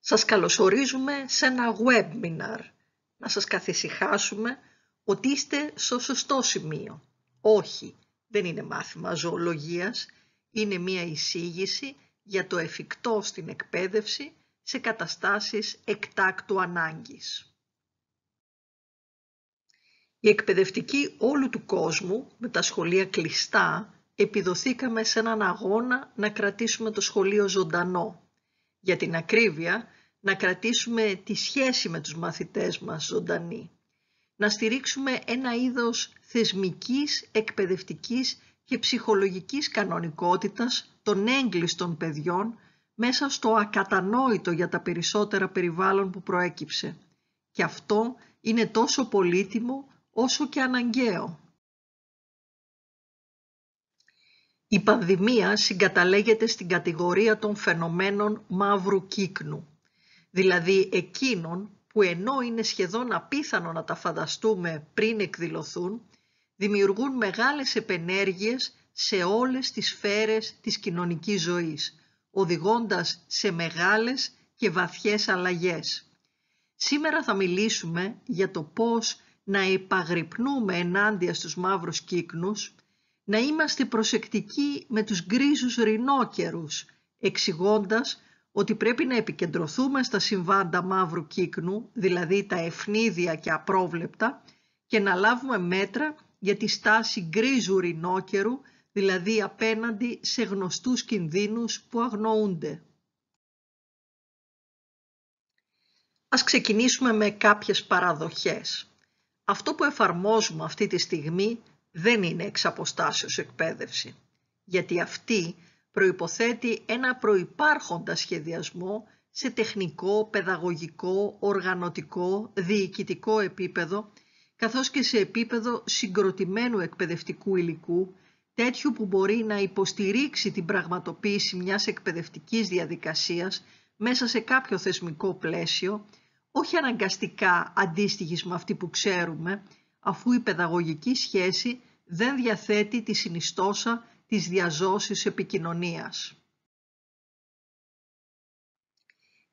Σας καλωσορίζουμε σε ένα webinar. Να σας καθησυχάσουμε ότι είστε στο σωστό σημείο. Όχι, δεν είναι μάθημα ζωολογίας, είναι μία εισήγηση για το εφικτό στην εκπαίδευση σε καταστάσεις εκτάκτου ανάγκης. Η εκπαιδευτικοί όλου του κόσμου, με τα σχολεία κλειστά, επιδοθήκαμε σε έναν αγώνα να κρατήσουμε το σχολείο ζωντανό για την ακρίβεια, να κρατήσουμε τη σχέση με τους μαθητές μας ζωντανή. Να στηρίξουμε ένα είδος θεσμικής, εκπαιδευτικής και ψυχολογικής κανονικότητας των έγκλειστων παιδιών μέσα στο ακατανόητο για τα περισσότερα περιβάλλον που προέκυψε. Και αυτό είναι τόσο πολύτιμο όσο και αναγκαίο. Η πανδημία συγκαταλέγεται στην κατηγορία των φαινομένων μαύρου κύκνου, δηλαδή εκείνων που ενώ είναι σχεδόν απίθανο να τα φανταστούμε πριν εκδηλωθούν, δημιουργούν μεγάλες επενέργειες σε όλες τις σφαίρες της κοινωνικής ζωής, οδηγώντας σε μεγάλες και βαθιές αλλαγές. Σήμερα θα μιλήσουμε για το πώς να επαγρυπνούμε ενάντια στους μαύρους κύκνους, να είμαστε προσεκτικοί με τους γκρίζους ρινόκερους, εξηγώντας ότι πρέπει να επικεντρωθούμε στα συμβάντα μαύρου κύκνου, δηλαδή τα ευνίδια και απρόβλεπτα, και να λάβουμε μέτρα για τη στάση γκρίζου ρινόκερου, δηλαδή απέναντι σε γνωστούς κινδύνους που αγνοούνται. Ας ξεκινήσουμε με κάποιες παραδοχές. Αυτό που εφαρμόζουμε αυτή τη στιγμή δεν είναι εξ αποστάσεως εκπαίδευση, γιατί αυτή προϋποθέτει ένα προϋπάρχοντα σχεδιασμό σε τεχνικό, παιδαγωγικό, οργανωτικό, διοικητικό επίπεδο, καθώς και σε επίπεδο συγκροτημένου εκπαιδευτικού υλικού, τέτοιου που μπορεί να υποστηρίξει την πραγματοποίηση μιας εκπαιδευτικής διαδικασίας μέσα σε κάποιο θεσμικό πλαίσιο, όχι αναγκαστικά αντίστοιχης με αυτή που ξέρουμε, αφού η παιδαγωγική σχέση δεν διαθέτει τη συνιστόσα της διαζώσης επικοινωνίας.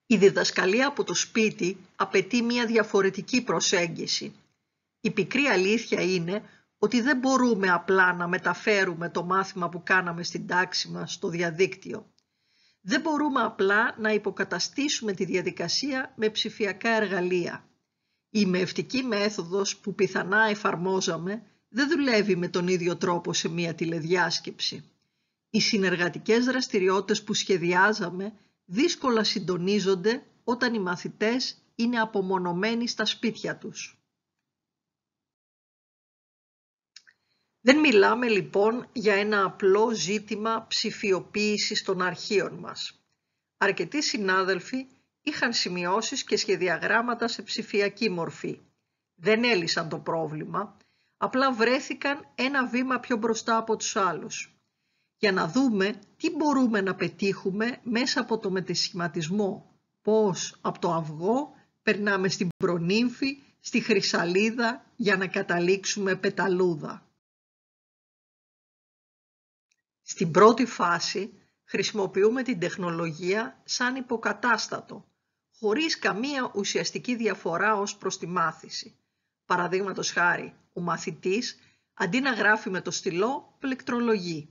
Η διδασκαλία από το σπίτι απαιτεί μια διαφορετική προσέγγιση. Η πικρή αλήθεια είναι ότι δεν μπορούμε απλά να μεταφέρουμε το μάθημα που κάναμε στην τάξη μας στο διαδίκτυο. Δεν μπορούμε απλά να υποκαταστήσουμε τη διαδικασία με ψηφιακά εργαλεία. Η μεευτική μέθοδος που πιθανά εφαρμόζαμε δεν δουλεύει με τον ίδιο τρόπο σε μία τηλεδιάσκεψη. Οι συνεργατικές δραστηριότητες που σχεδιάζαμε δύσκολα συντονίζονται όταν οι μαθητές είναι απομονωμένοι στα σπίτια τους. Δεν μιλάμε λοιπόν για ένα απλό ζήτημα ψηφιοποίησης των αρχείων μας. Αρκετοί συνάδελφοι είχαν σημειώσεις και σχεδιαγράμματα σε ψηφιακή μορφή. Δεν έλυσαν το πρόβλημα, απλά βρέθηκαν ένα βήμα πιο μπροστά από τους άλλους. Για να δούμε τι μπορούμε να πετύχουμε μέσα από το μετεσχηματισμό. Πώς από το αυγό περνάμε στην προνύμφη, στη χρυσαλίδα για να καταλήξουμε πεταλούδα. Στην πρώτη φάση χρησιμοποιούμε την τεχνολογία σαν υποκατάστατο χωρίς καμία ουσιαστική διαφορά ως προς τη μάθηση. Παραδείγματος χάρη, ο μαθητής, αντί να γράφει με το στυλό, πληκτρολογεί.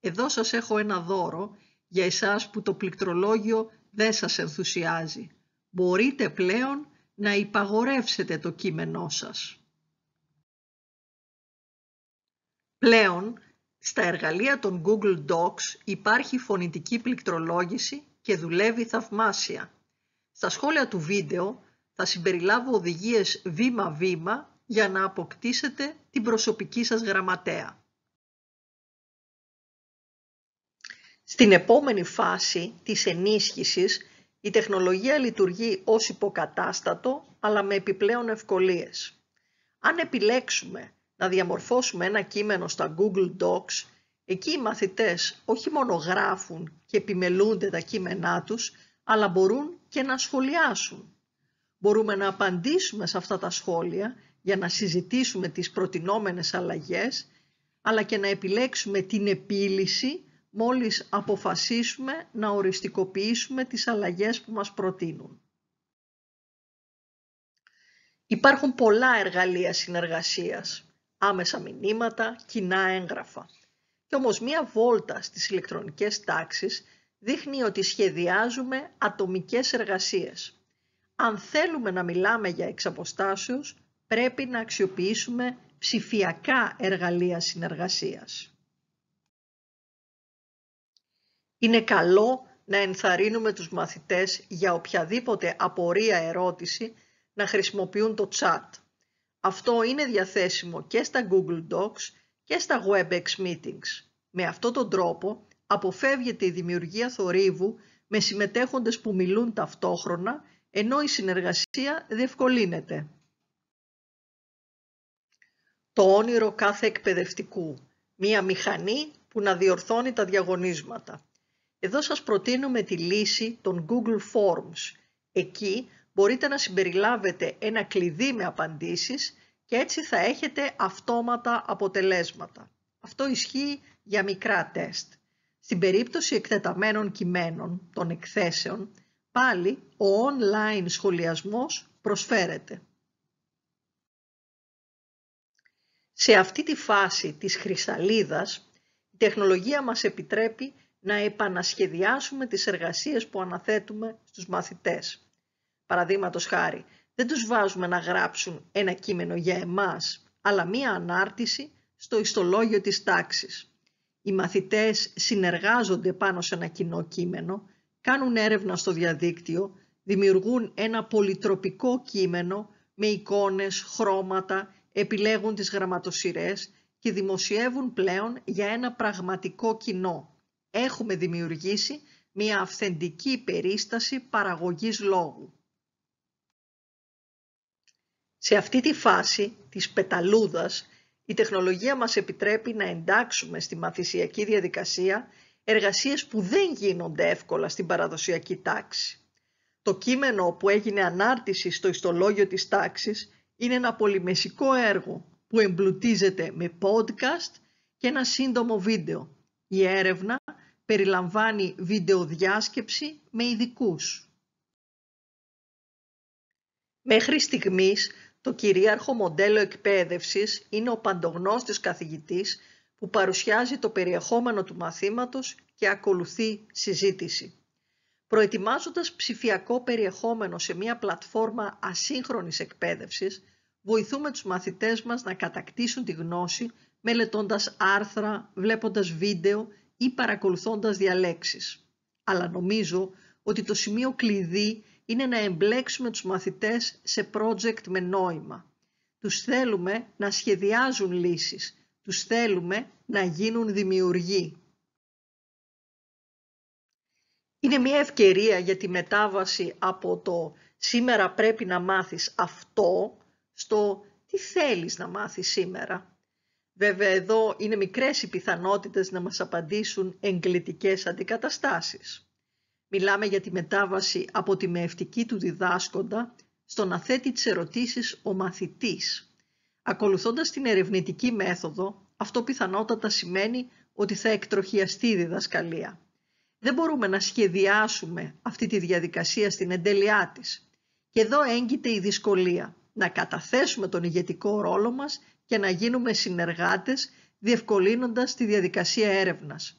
Εδώ σας έχω ένα δώρο για εσάς που το πληκτρολόγιο δεν σας ενθουσιάζει. Μπορείτε πλέον να υπαγορεύσετε το κείμενό σας. Πλέον, στα εργαλεία των Google Docs υπάρχει φωνητική πληκτρολόγηση και δουλεύει θαυμάσια. Στα σχόλια του βίντεο θα συμπεριλάβω οδηγίες βήμα-βήμα για να αποκτήσετε την προσωπική σας γραμματέα. Στην επόμενη φάση της ενίσχυσης, η τεχνολογία λειτουργεί ως υποκατάστατο, αλλά με επιπλέον ευκολίες. Αν επιλέξουμε να διαμορφώσουμε ένα κείμενο στα Google Docs, εκεί οι μαθητές όχι μόνο γράφουν και επιμελούνται τα κείμενά τους, αλλά μπορούν και να σχολιάσουν. Μπορούμε να απαντήσουμε σε αυτά τα σχόλια για να συζητήσουμε τις προτινόμενες αλλαγές, αλλά και να επιλέξουμε την επίλυση μόλις αποφασίσουμε να οριστικοποιήσουμε τις αλλαγές που μας προτείνουν. Υπάρχουν πολλά εργαλεία συνεργασίας, άμεσα μηνύματα, κοινά έγγραφα. Και όμως μία βόλτα στις ηλεκτρονικές τάξεις δείχνει ότι σχεδιάζουμε ατομικές εργασίες. Αν θέλουμε να μιλάμε για εξαποστάσεως, πρέπει να αξιοποιήσουμε ψηφιακά εργαλεία συνεργασίας. Είναι καλό να ενθαρρύνουμε τους μαθητές για οποιαδήποτε απορία ερώτηση να χρησιμοποιούν το chat. Αυτό είναι διαθέσιμο και στα Google Docs και στα WebEx Meetings. Με αυτόν τον τρόπο αποφεύγεται η δημιουργία θορύβου με συμμετέχοντες που μιλούν ταυτόχρονα, ενώ η συνεργασία διευκολύνεται. Το όνειρο κάθε εκπαιδευτικού. Μία μηχανή που να διορθώνει τα διαγωνίσματα. Εδώ σας προτείνουμε τη λύση των Google Forms. Εκεί μπορείτε να συμπεριλάβετε ένα κλειδί με απαντήσεις και έτσι θα έχετε αυτόματα αποτελέσματα. Αυτό ισχύει για μικρά τεστ. Στην περίπτωση εκτεταμένων κειμένων των εκθέσεων, πάλι ο online σχολιασμός προσφέρεται. Σε αυτή τη φάση της χρυσαλίδας, η τεχνολογία μας επιτρέπει να επανασχεδιάσουμε τις εργασίες που αναθέτουμε στους μαθητές. Παραδείγματος χάρη, δεν τους βάζουμε να γράψουν ένα κείμενο για εμάς, αλλά μία ανάρτηση στο ιστολόγιο της τάξης οι μαθητές συνεργάζονται πάνω σε ένα κοινό κείμενο, κάνουν έρευνα στο διαδίκτυο, δημιουργούν ένα πολυτροπικό κείμενο με εικόνες, χρώματα, επιλέγουν τις γραμματοσυρές και δημοσιεύουν πλέον για ένα πραγματικό κοινό. Έχουμε δημιουργήσει μια αυθεντική περίσταση παραγωγής λόγου. Σε αυτή τη φάση της πεταλούδας η τεχνολογία μας επιτρέπει να εντάξουμε στη μαθησιακή διαδικασία εργασίες που δεν γίνονται εύκολα στην παραδοσιακή τάξη. Το κείμενο που έγινε ανάρτηση στο ιστολόγιο της τάξης είναι ένα πολυμεσικό έργο που εμπλουτίζεται με podcast και ένα σύντομο βίντεο. Η έρευνα περιλαμβάνει βιντεοδιάσκεψη με ειδικούς. Μέχρι στιγμής το κυρίαρχο μοντέλο εκπαίδευσης είναι ο παντογνώστης καθηγητής που παρουσιάζει το περιεχόμενο του μαθήματος και ακολουθεί συζήτηση. Προετοιμάζοντας ψηφιακό περιεχόμενο σε μια πλατφόρμα ασύγχρονης εκπαίδευσης, βοηθούμε τους μαθητές μας να κατακτήσουν τη γνώση μελετώντας άρθρα, βλέποντας βίντεο ή παρακολουθώντας διαλέξεις. Αλλά νομίζω ότι το σημείο κλειδί είναι να εμπλέξουμε τους μαθητές σε project με νόημα. Τους θέλουμε να σχεδιάζουν λύσεις. Τους θέλουμε να γίνουν δημιουργοί. Είναι μια ευκαιρία για τη μετάβαση από το σήμερα πρέπει να μάθεις αυτό στο τι θέλεις να μάθεις σήμερα. Βέβαια εδώ είναι μικρές οι πιθανότητες να μας απαντήσουν εγκλητικές αντικαταστάσεις. Μιλάμε για τη μετάβαση από τη μεευτική του διδάσκοντα στο να θέτει τις ερωτήσεις ο μαθητής. Ακολουθώντας την ερευνητική μέθοδο, αυτό πιθανότατα σημαίνει ότι θα εκτροχιαστεί η διδασκαλία. Δεν μπορούμε να σχεδιάσουμε αυτή τη διαδικασία στην εντέλειά της. Και εδώ έγκυται η δυσκολία να καταθέσουμε τον ηγετικό ρόλο μας και να γίνουμε συνεργάτες διευκολύνοντας τη διαδικασία έρευνας.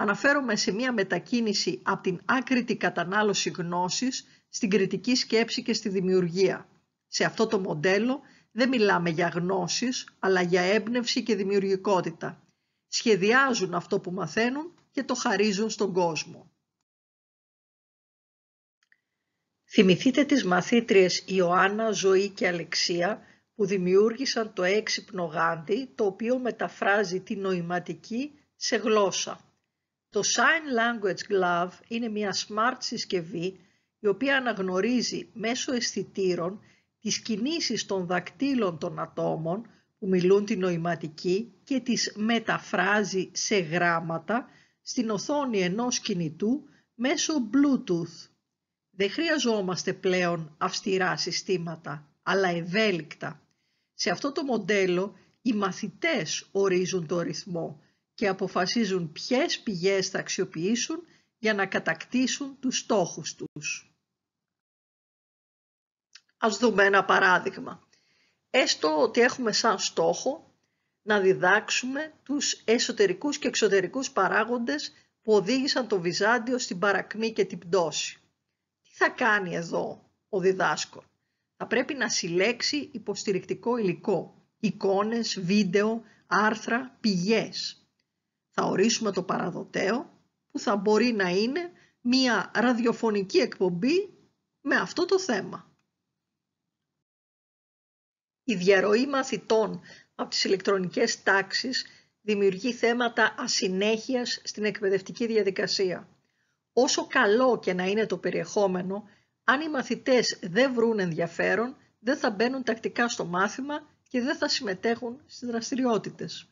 Αναφέρομαι σε μια μετακίνηση από την άκρητη κατανάλωση γνώσης στην κριτική σκέψη και στη δημιουργία. Σε αυτό το μοντέλο δεν μιλάμε για γνώσεις, αλλά για έμπνευση και δημιουργικότητα. Σχεδιάζουν αυτό που μαθαίνουν και το χαρίζουν στον κόσμο. Θυμηθείτε τις μαθήτριες Ιωάννα, Ζωή και Αλεξία που δημιούργησαν το έξυπνο γάντι, το οποίο μεταφράζει τη νοηματική σε γλώσσα. Το Sign Language Glove είναι μια smart συσκευή η οποία αναγνωρίζει μέσω αισθητήρων τις κινήσεις των δακτύλων των ατόμων που μιλούν τη νοηματική και τις μεταφράζει σε γράμματα στην οθόνη ενός κινητού μέσω Bluetooth. Δεν χρειαζόμαστε πλέον αυστηρά συστήματα, αλλά ευέλικτα. Σε αυτό το μοντέλο οι μαθητές ορίζουν το ρυθμό και αποφασίζουν ποιες πηγές θα αξιοποιήσουν για να κατακτήσουν τους στόχους τους. Ας δούμε ένα παράδειγμα. Έστω ότι έχουμε σαν στόχο να διδάξουμε τους εσωτερικούς και εξωτερικούς παράγοντες που οδήγησαν το Βυζάντιο στην παρακμή και την πτώση. Τι θα κάνει εδώ ο διδάσκον. Θα πρέπει να συλλέξει υποστηρικτικό υλικό, εικόνες, βίντεο, άρθρα, πηγές. Θα ορίσουμε το παραδοτέο που θα μπορεί να είναι μία ραδιοφωνική εκπομπή με αυτό το θέμα. Η διαρροή μαθητών από τις ηλεκτρονικές τάξεις δημιουργεί θέματα ασυνέχειας στην εκπαιδευτική διαδικασία. Όσο καλό και να είναι το περιεχόμενο, αν οι μαθητές δεν βρουν ενδιαφέρον, δεν θα μπαίνουν τακτικά στο μάθημα και δεν θα συμμετέχουν στις δραστηριότητες.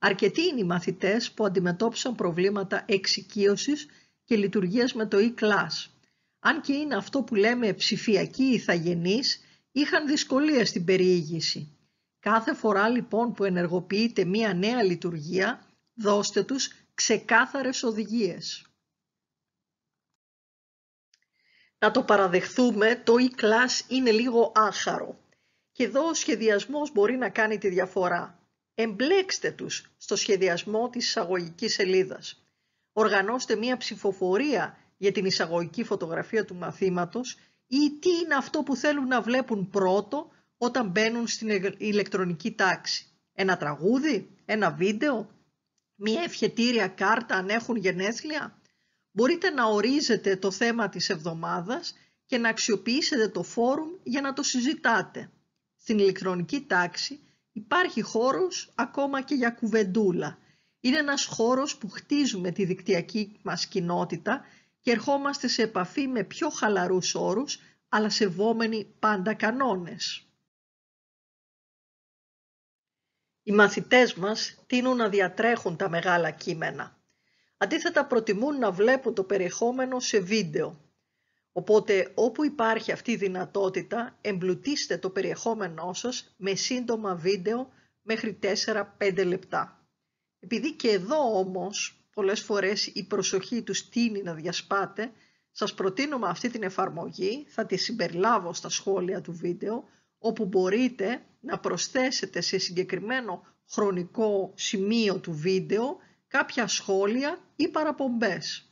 Αρκετοί είναι οι μαθητές που αντιμετώπισαν προβλήματα εξοικείωσης και λειτουργίας με το e-class. Αν και είναι αυτό που λέμε ψηφιακοί ηθαγενείς, είχαν δυσκολίες στην περιήγηση. Κάθε φορά λοιπόν που ενεργοποιείται μία νέα λειτουργία, δώστε τους ξεκάθαρες οδηγίες. Να το παραδεχθούμε, το e-class είναι λίγο άχαρο. Και εδώ ο σχεδιασμός μπορεί να κάνει τη διαφορά. Εμπλέξτε τους στο σχεδιασμό της εισαγωγικής σελίδας. Οργανώστε μία ψηφοφορία για την εισαγωγική φωτογραφία του μαθήματος ή τι είναι αυτό που θέλουν να βλέπουν πρώτο όταν μπαίνουν στην ε, ηλεκτρονική τάξη. Ένα τραγούδι, ένα βίντεο, μία ευχετήρια κάρτα αν έχουν γενέθλια. Μπορείτε να ορίζετε το θέμα της εβδομάδας και να αξιοποιήσετε το φόρουμ για να το συζητάτε. Στην ηλεκτρονική τάξη υπάρχει χώρος ακόμα και για κουβεντούλα. Είναι ένας χώρος που χτίζουμε τη δικτυακή μας κοινότητα και ερχόμαστε σε επαφή με πιο χαλαρούς όρους, αλλά σεβόμενοι πάντα κανόνες. Οι μαθητές μας τείνουν να διατρέχουν τα μεγάλα κείμενα. Αντίθετα προτιμούν να βλέπουν το περιεχόμενο σε βίντεο. Οπότε όπου υπάρχει αυτή η δυνατότητα εμπλουτίστε το περιεχόμενό σας με σύντομα βίντεο μέχρι 4-5 λεπτά. Επειδή και εδώ όμως πολλές φορές η προσοχή τους τίνει να διασπάτε, σας με αυτή την εφαρμογή, θα τη συμπεριλάβω στα σχόλια του βίντεο, όπου μπορείτε να προσθέσετε σε συγκεκριμένο χρονικό σημείο του βίντεο κάποια σχόλια ή παραπομπές.